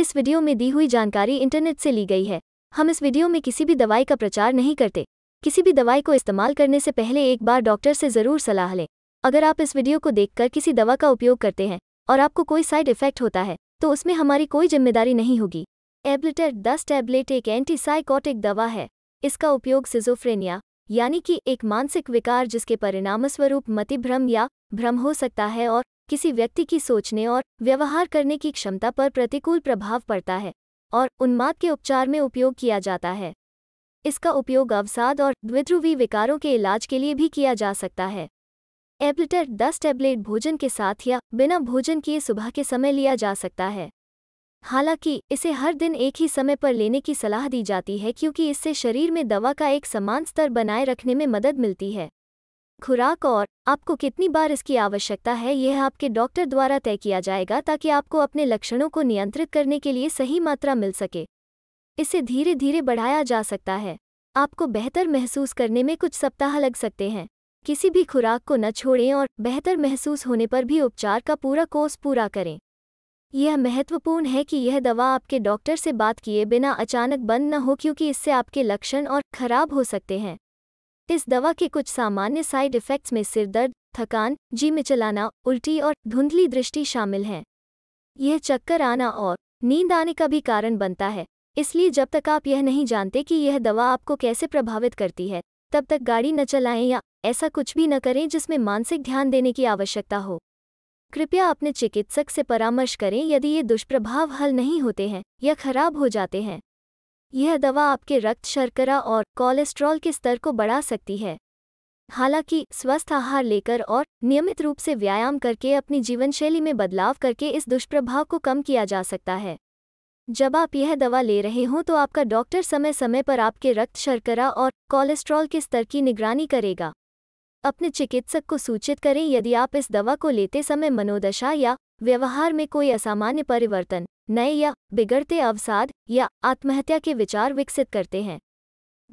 इस वीडियो में दी हुई जानकारी इंटरनेट से ली गई है हम इस वीडियो में किसी भी दवाई का प्रचार नहीं करते किसी भी दवाई को इस्तेमाल करने से पहले एक बार डॉक्टर से ज़रूर सलाह लें अगर आप इस वीडियो को देखकर किसी दवा का उपयोग करते हैं और आपको कोई साइड इफेक्ट होता है तो उसमें हमारी कोई जिम्मेदारी नहीं होगी एबलेटर दस टैबलेट एक एंटीसाइकोटिक दवा है इसका उपयोग सिजोफ्रेनिया यानी कि एक मानसिक विकार जिसके परिणामस्वरूप मतिभ्रम या भ्रम हो सकता है और किसी व्यक्ति की सोचने और व्यवहार करने की क्षमता पर प्रतिकूल प्रभाव पड़ता है और उन्माद के उपचार में उपयोग किया जाता है इसका उपयोग अवसाद और द्विध्रुवी विकारों के इलाज के लिए भी किया जा सकता है एप्लेटर दस टैबलेट भोजन के साथ या बिना भोजन किए सुबह के समय लिया जा सकता है हालांकि इसे हर दिन एक ही समय पर लेने की सलाह दी जाती है क्योंकि इससे शरीर में दवा का एक समान स्तर बनाए रखने में मदद मिलती है खुराक और आपको कितनी बार इसकी आवश्यकता है यह आपके डॉक्टर द्वारा तय किया जाएगा ताकि आपको अपने लक्षणों को नियंत्रित करने के लिए सही मात्रा मिल सके इसे धीरे धीरे बढ़ाया जा सकता है आपको बेहतर महसूस करने में कुछ सप्ताह लग सकते हैं किसी भी खुराक को न छोड़ें और बेहतर महसूस होने पर भी उपचार का पूरा कोर्स पूरा करें यह महत्वपूर्ण है कि यह दवा आपके डॉक्टर से बात किए बिना अचानक बंद न हो क्योंकि इससे आपके लक्षण और खराब हो सकते हैं इस दवा के कुछ सामान्य साइड इफ़ेक्ट्स में सिरदर्द थकान जी मिचलाना उल्टी और धुंधली दृष्टि शामिल हैं यह चक्कर आना और नींद आने का भी कारण बनता है इसलिए जब तक आप यह नहीं जानते कि यह दवा आपको कैसे प्रभावित करती है तब तक गाड़ी न चलाएं या ऐसा कुछ भी न करें जिसमें मानसिक ध्यान देने की आवश्यकता हो कृपया अपने चिकित्सक से परामर्श करें यदि ये दुष्प्रभाव हल नहीं होते हैं या खराब हो जाते हैं यह दवा आपके रक्त शर्करा और कोलेस्ट्रॉल के स्तर को बढ़ा सकती है हालांकि स्वस्थ आहार लेकर और नियमित रूप से व्यायाम करके अपनी जीवनशैली में बदलाव करके इस दुष्प्रभाव को कम किया जा सकता है जब आप यह दवा ले रहे हों तो आपका डॉक्टर समय समय पर आपके रक्त शर्करा और कोलेस्ट्रॉल के स्तर की निगरानी करेगा अपने चिकित्सक को सूचित करें यदि आप इस दवा को लेते समय मनोदशा या व्यवहार में कोई असामान्य परिवर्तन नए या बिगड़ते अवसाद या आत्महत्या के विचार विकसित करते हैं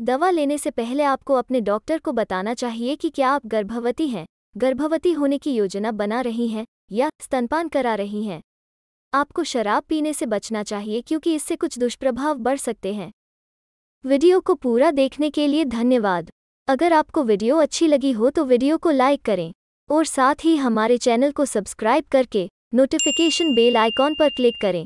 दवा लेने से पहले आपको अपने डॉक्टर को बताना चाहिए कि क्या आप गर्भवती हैं गर्भवती होने की योजना बना रही हैं या स्तनपान करा रही हैं आपको शराब पीने से बचना चाहिए क्योंकि इससे कुछ दुष्प्रभाव बढ़ सकते हैं वीडियो को पूरा देखने के लिए धन्यवाद अगर आपको वीडियो अच्छी लगी हो तो वीडियो को लाइक करें और साथ ही हमारे चैनल को सब्सक्राइब करके नोटिफिकेशन बेल आइकॉन पर क्लिक करें